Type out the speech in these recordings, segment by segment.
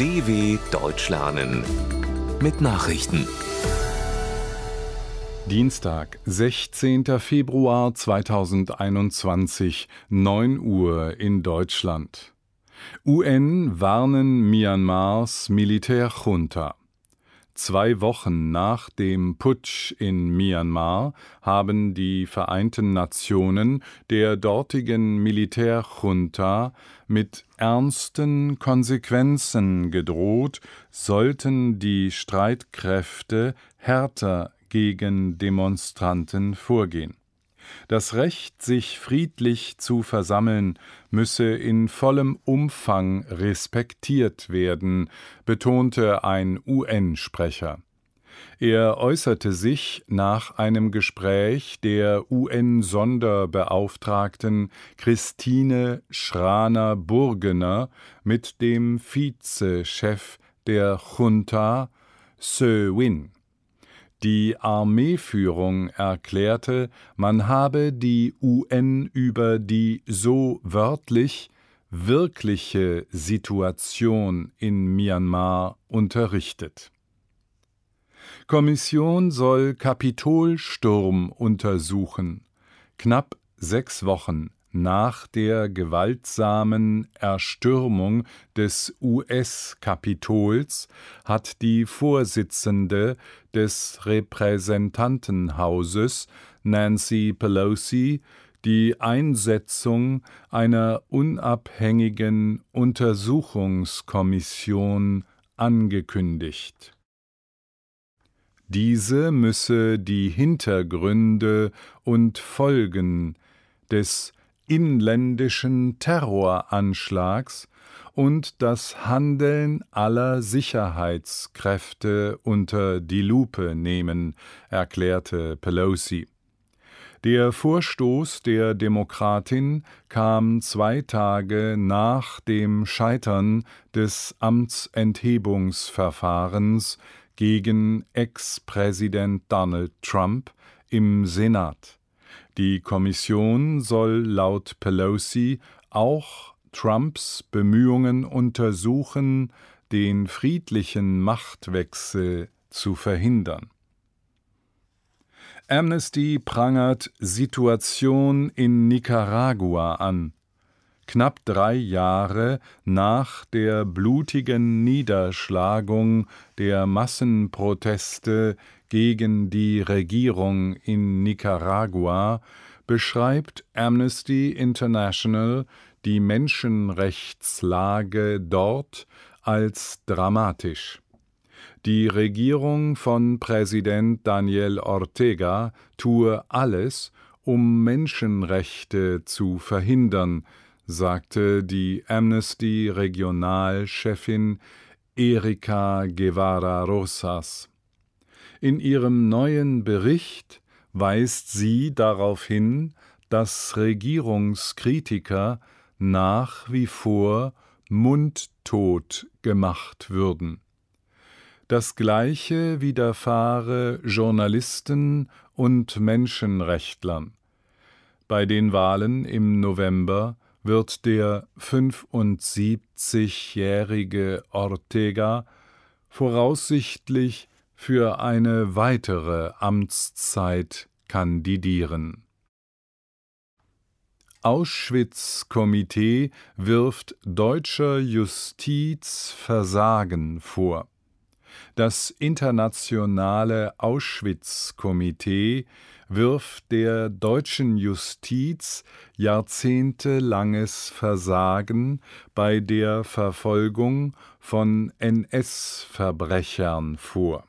DW Deutsch lernen mit Nachrichten. Dienstag, 16. Februar 2021, 9 Uhr in Deutschland. UN warnen Myanmars Militärjunta. Zwei Wochen nach dem Putsch in Myanmar haben die Vereinten Nationen der dortigen Militärjunta mit ernsten Konsequenzen gedroht, sollten die Streitkräfte härter gegen Demonstranten vorgehen. Das Recht, sich friedlich zu versammeln, müsse in vollem Umfang respektiert werden, betonte ein UN-Sprecher. Er äußerte sich nach einem Gespräch der UN-Sonderbeauftragten Christine Schraner-Burgener mit dem Vizechef der Junta, Sö Win. Die Armeeführung erklärte, man habe die UN über die so wörtlich wirkliche Situation in Myanmar unterrichtet. Kommission soll Kapitolsturm untersuchen. Knapp sechs Wochen nach der gewaltsamen Erstürmung des US-Kapitols hat die Vorsitzende des Repräsentantenhauses, Nancy Pelosi, die Einsetzung einer unabhängigen Untersuchungskommission angekündigt. Diese müsse die Hintergründe und Folgen des inländischen Terroranschlags und das Handeln aller Sicherheitskräfte unter die Lupe nehmen, erklärte Pelosi. Der Vorstoß der Demokratin kam zwei Tage nach dem Scheitern des Amtsenthebungsverfahrens gegen Ex-Präsident Donald Trump im Senat. Die Kommission soll laut Pelosi auch Trumps Bemühungen untersuchen, den friedlichen Machtwechsel zu verhindern. Amnesty prangert Situation in Nicaragua an knapp drei Jahre nach der blutigen Niederschlagung der Massenproteste gegen die Regierung in Nicaragua, beschreibt Amnesty International die Menschenrechtslage dort als dramatisch. Die Regierung von Präsident Daniel Ortega tue alles, um Menschenrechte zu verhindern, sagte die Amnesty-Regionalchefin Erika Guevara Rosas. In ihrem neuen Bericht weist sie darauf hin, dass Regierungskritiker nach wie vor mundtot gemacht würden. Das gleiche widerfahre Journalisten und Menschenrechtlern. Bei den Wahlen im November wird der 75-jährige Ortega voraussichtlich für eine weitere Amtszeit kandidieren. Auschwitz-Komitee wirft deutscher Justiz Versagen vor. Das internationale Auschwitz-Komitee wirft der deutschen Justiz jahrzehntelanges Versagen bei der Verfolgung von NS-Verbrechern vor.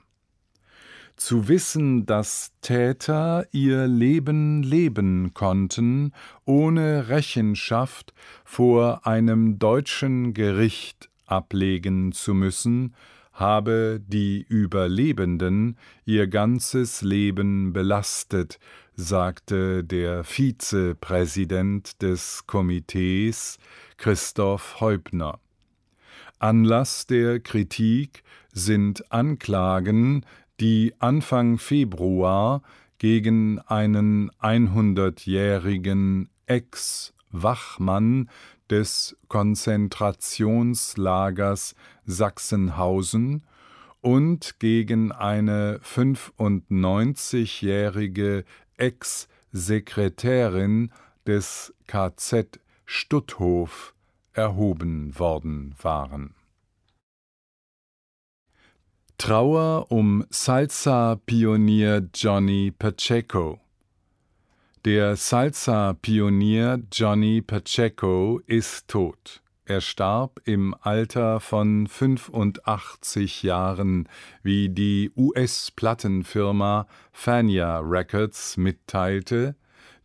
Zu wissen, dass Täter ihr Leben leben konnten, ohne Rechenschaft vor einem deutschen Gericht ablegen zu müssen, habe die Überlebenden ihr ganzes Leben belastet, sagte der Vizepräsident des Komitees Christoph Häubner. Anlass der Kritik sind Anklagen, die Anfang Februar gegen einen 100-jährigen Ex-Wachmann des Konzentrationslagers Sachsenhausen und gegen eine 95-jährige Ex-Sekretärin des KZ Stutthof erhoben worden waren. Trauer um Salsa-Pionier Johnny Pacheco. Der Salsa-Pionier Johnny Pacheco ist tot. Er starb im Alter von 85 Jahren, wie die US-Plattenfirma Fania Records mitteilte,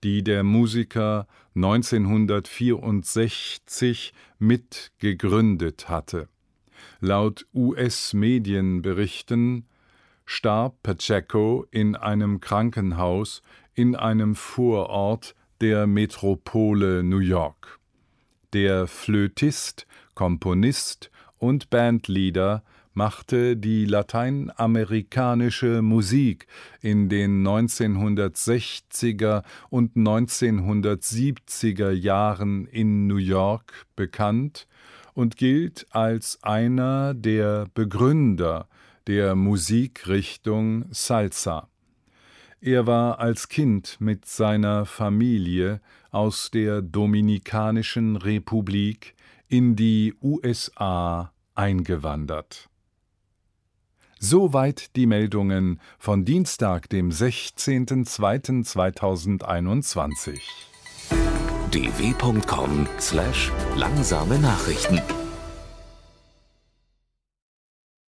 die der Musiker 1964 mitgegründet hatte. Laut US-Medienberichten starb Pacheco in einem Krankenhaus in einem Vorort der Metropole New York. Der Flötist, Komponist und Bandleader machte die lateinamerikanische Musik in den 1960er und 1970er Jahren in New York bekannt und gilt als einer der Begründer der Musikrichtung Salsa. Er war als Kind mit seiner Familie aus der Dominikanischen Republik in die USA eingewandert. Soweit die Meldungen von Dienstag, dem 16.02.2021. dw.com/langsame Nachrichten